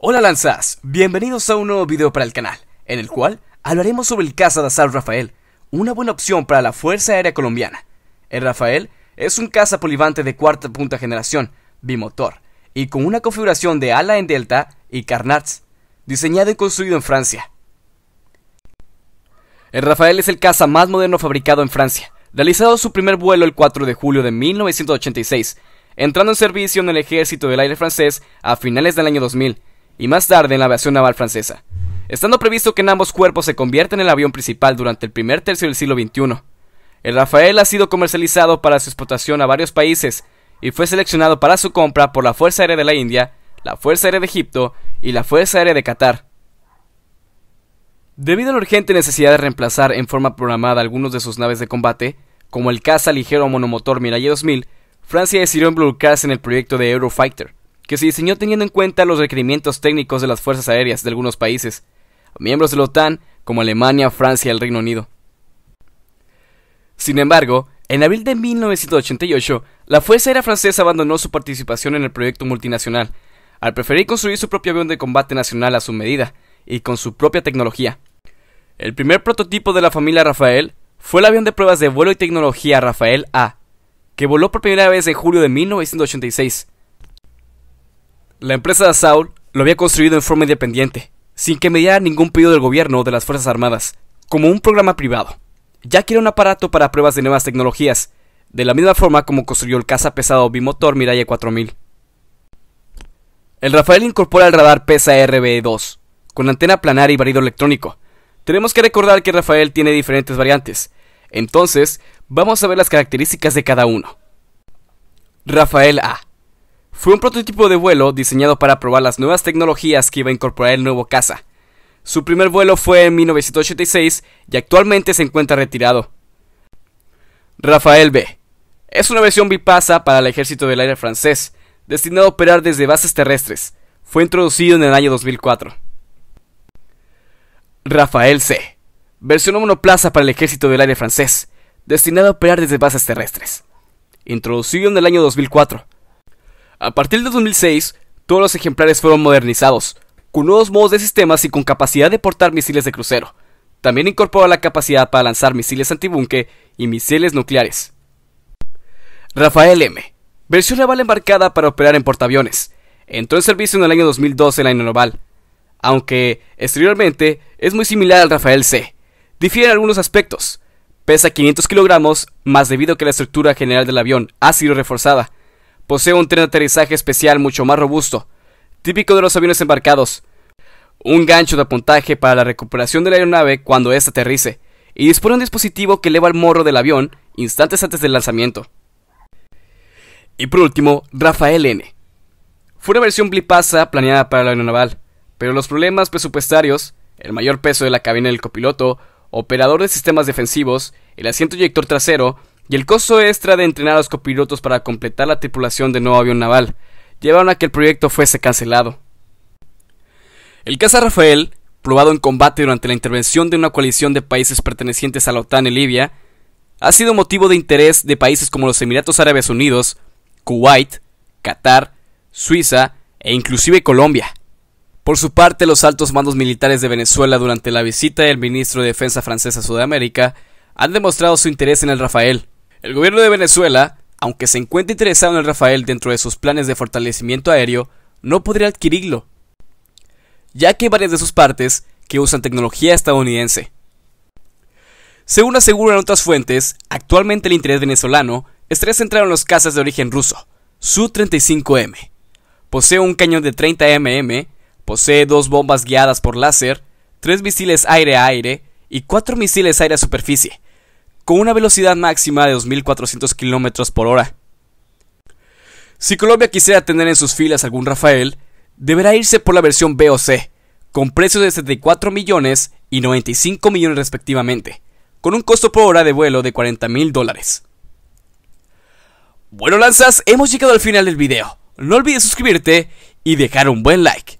Hola lanzas, bienvenidos a un nuevo video para el canal, en el cual hablaremos sobre el caza de azar Rafael, una buena opción para la Fuerza Aérea Colombiana. El Rafael es un caza polivante de cuarta punta generación, bimotor, y con una configuración de ala en delta y carnats, diseñado y construido en Francia. El Rafael es el caza más moderno fabricado en Francia, realizado su primer vuelo el 4 de julio de 1986, entrando en servicio en el ejército del aire francés a finales del año 2000 y más tarde en la aviación naval francesa, estando previsto que en ambos cuerpos se convierta en el avión principal durante el primer tercio del siglo XXI. El Rafael ha sido comercializado para su explotación a varios países y fue seleccionado para su compra por la Fuerza Aérea de la India, la Fuerza Aérea de Egipto y la Fuerza Aérea de Qatar. Debido a la urgente necesidad de reemplazar en forma programada algunos de sus naves de combate, como el caza ligero monomotor Mirage 2000, Francia decidió involucrarse en el proyecto de Eurofighter, que se diseñó teniendo en cuenta los requerimientos técnicos de las fuerzas aéreas de algunos países, miembros de la OTAN como Alemania, Francia y el Reino Unido. Sin embargo, en abril de 1988, la Fuerza Aérea Francesa abandonó su participación en el proyecto multinacional, al preferir construir su propio avión de combate nacional a su medida y con su propia tecnología. El primer prototipo de la familia Rafael fue el avión de pruebas de vuelo y tecnología Rafael A, que voló por primera vez en julio de 1986. La empresa de Saul lo había construido en forma independiente, sin que mediara ningún pedido del gobierno o de las Fuerzas Armadas, como un programa privado. Ya que era un aparato para pruebas de nuevas tecnologías, de la misma forma como construyó el caza pesado bimotor Mirage 4000. El Rafael incorpora el radar PESA RB2, con antena planar y barrido electrónico. Tenemos que recordar que Rafael tiene diferentes variantes, entonces vamos a ver las características de cada uno. Rafael A fue un prototipo de vuelo diseñado para probar las nuevas tecnologías que iba a incorporar el nuevo caza. Su primer vuelo fue en 1986 y actualmente se encuentra retirado. Rafael B. Es una versión bipasa para el ejército del aire francés, destinado a operar desde bases terrestres. Fue introducido en el año 2004. Rafael C. Versión monoplaza para el ejército del aire francés, destinado a operar desde bases terrestres. Introducido en el año 2004 a partir de 2006, todos los ejemplares fueron modernizados, con nuevos modos de sistemas y con capacidad de portar misiles de crucero. También incorporó la capacidad para lanzar misiles antibunque y misiles nucleares. Rafael M. Versión naval embarcada para operar en portaaviones. Entró en servicio en el año 2012 en la Naval. Aunque, exteriormente, es muy similar al Rafael C. Difiere en algunos aspectos. Pesa 500 kilogramos, más debido a que la estructura general del avión ha sido reforzada, Posee un tren de aterrizaje especial mucho más robusto, típico de los aviones embarcados. Un gancho de apuntaje para la recuperación de la aeronave cuando ésta aterrice. Y dispone un dispositivo que eleva el morro del avión instantes antes del lanzamiento. Y por último, Rafael N. Fue una versión blipasa planeada para la aeronaval, pero los problemas presupuestarios, el mayor peso de la cabina del copiloto, operador de sistemas defensivos, el asiento eyector trasero y el costo extra de entrenar a los copilotos para completar la tripulación de nuevo avión naval llevaron a que el proyecto fuese cancelado. El caza Rafael, probado en combate durante la intervención de una coalición de países pertenecientes a la OTAN en Libia, ha sido motivo de interés de países como los Emiratos Árabes Unidos, Kuwait, Qatar, Suiza e inclusive Colombia. Por su parte, los altos mandos militares de Venezuela durante la visita del ministro de Defensa Francesa a Sudamérica han demostrado su interés en el Rafael, el gobierno de Venezuela, aunque se encuentra interesado en el Rafael dentro de sus planes de fortalecimiento aéreo, no podría adquirirlo, ya que hay varias de sus partes que usan tecnología estadounidense. Según aseguran otras fuentes, actualmente el interés venezolano está centrado en los cazas de origen ruso, Su-35M. Posee un cañón de 30 mm, posee dos bombas guiadas por láser, tres misiles aire a aire y cuatro misiles aire a superficie, con una velocidad máxima de 2.400 km por hora. Si Colombia quisiera tener en sus filas algún Rafael, deberá irse por la versión B o C, con precios de 74 millones y 95 millones respectivamente, con un costo por hora de vuelo de 40 mil dólares. Bueno lanzas, hemos llegado al final del video. No olvides suscribirte y dejar un buen like.